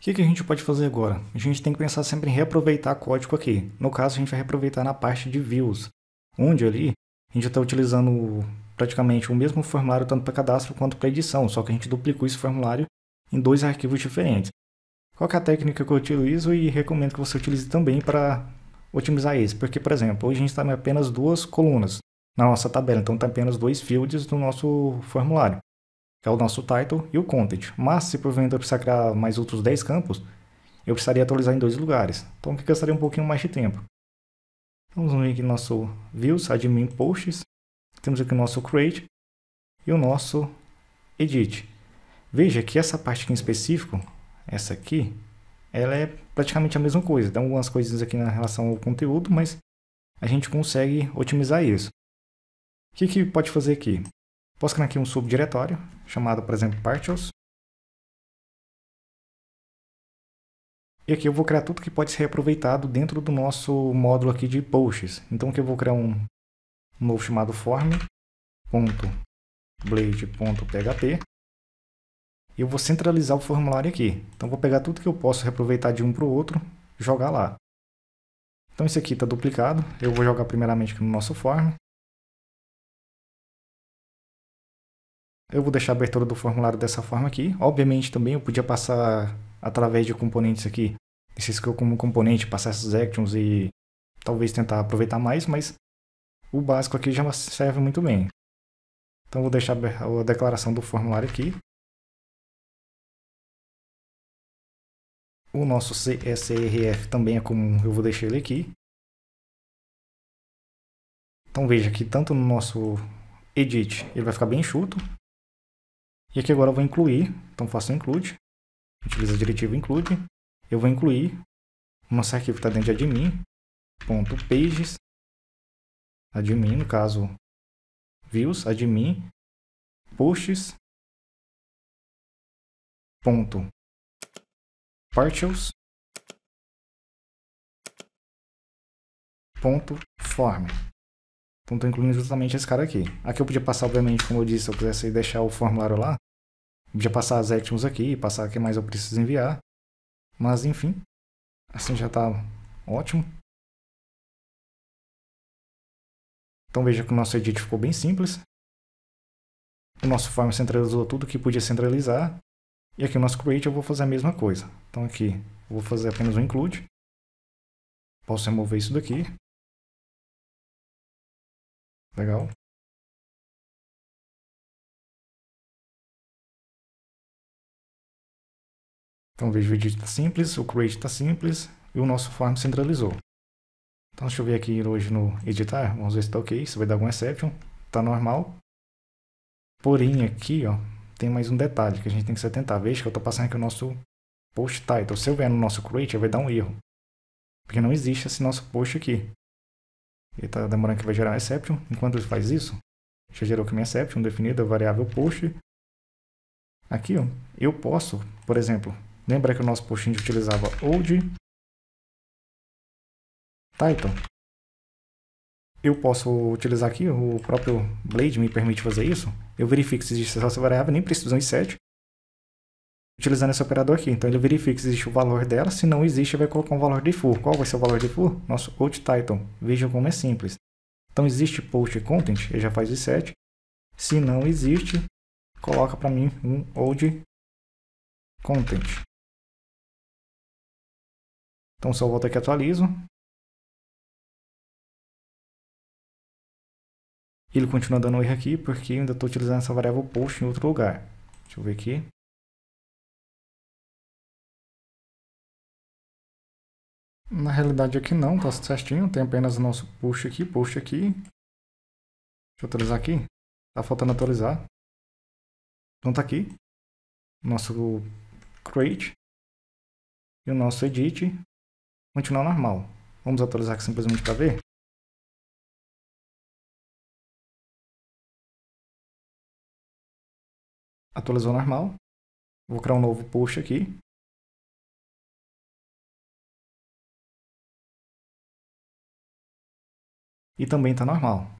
O que, que, a gente pode fazer agora? A gente tem que pensar sempre em reaproveitar código aqui. No caso, a gente vai reaproveitar na parte de views, onde ali a gente está utilizando praticamente o mesmo formulário tanto para cadastro quanto para edição, só que a gente duplicou esse formulário em dois arquivos diferentes. Qual é a técnica que eu utilizo e recomendo que você utilize também para otimizar isso? Porque, por exemplo, hoje a gente está em apenas duas colunas na nossa tabela, então tem tá apenas dois fields no nosso formulário que é o nosso title e o content. Mas se porventura eu precisar criar mais outros 10 campos, eu precisaria atualizar em dois lugares, então que gastaria um pouquinho mais de tempo. Vamos ver aqui nosso views, admin posts, temos aqui o nosso create e o nosso edit. Veja que essa parte aqui em específico, essa aqui, ela é praticamente a mesma coisa. Tem algumas coisinhas aqui na relação ao conteúdo, mas a gente consegue otimizar isso. O que, que pode fazer aqui? Posso criar aqui um subdiretório chamado, por exemplo, partials. E aqui eu vou criar tudo que pode ser reaproveitado dentro do nosso módulo aqui de posts. Então aqui eu vou criar um novo chamado form.blade.php e eu vou centralizar o formulário aqui. Então vou pegar tudo que eu posso reaproveitar de um para o outro jogar lá. Então isso aqui está duplicado, eu vou jogar primeiramente no nosso form Eu vou deixar a abertura do formulário dessa forma aqui. Obviamente também eu podia passar através de componentes aqui, esse eu como componente, passar esses actions e talvez tentar aproveitar mais, mas o básico aqui já serve muito bem. Então vou deixar a declaração do formulário aqui. O nosso CSRF também é comum, eu vou deixar ele aqui. Então veja que tanto no nosso edit ele vai ficar bem enxuto, e aqui agora eu vou incluir, então faço include, utiliza a diretiva include, eu vou incluir o nosso arquivo está dentro de admin.pages, admin, no caso, views, admin, posts, ponto, partials, ponto, form. Então estou incluindo justamente esse cara aqui. Aqui eu podia passar, obviamente, como eu disse, se eu quisesse deixar o formulário lá, eu podia passar as actions aqui, passar o que mais eu preciso enviar. Mas enfim, assim já está ótimo. Então veja que o nosso edit ficou bem simples. O nosso form centralizou tudo que podia centralizar. E aqui o nosso create eu vou fazer a mesma coisa. Então aqui eu vou fazer apenas um include. Posso remover isso daqui. Legal. Então veja o edit está simples, o create está simples e o nosso farm centralizou. Então deixa eu ver aqui hoje no editar, vamos ver se está ok, se vai dar algum exception, está normal. Porém aqui ó, tem mais um detalhe que a gente tem que se atentar, veja que eu estou passando aqui o nosso post title, se eu vier no nosso create vai dar um erro, porque não existe esse nosso post aqui. Ele está demorando que vai gerar um exception. Enquanto ele faz isso, já gerou que minha exception definida, variável post. Aqui, ó, eu posso, por exemplo, lembra que o nosso gente utilizava old title. Eu posso utilizar aqui, o próprio Blade me permite fazer isso. Eu verifico se existe essa variável, nem preciso de set utilizando esse operador aqui. Então ele verifica se existe o valor dela, se não existe, vai colocar um valor de full. Qual vai ser o valor de full? Nosso old title. Vejam como é simples. Então existe post content, ele já faz o set. Se não existe, coloca para mim um old content. Então só volto aqui e atualizo. Ele continua dando erro aqui porque eu ainda estou utilizando essa variável post em outro lugar. Deixa eu ver aqui. Na realidade aqui não, tá certinho. Tem apenas o nosso push aqui, push aqui. Deixa eu atualizar aqui. Tá faltando atualizar. Então tá aqui. Nosso create. E o nosso edit. Continua normal. Vamos atualizar aqui simplesmente para ver. Atualizou normal. Vou criar um novo push aqui. e também está normal.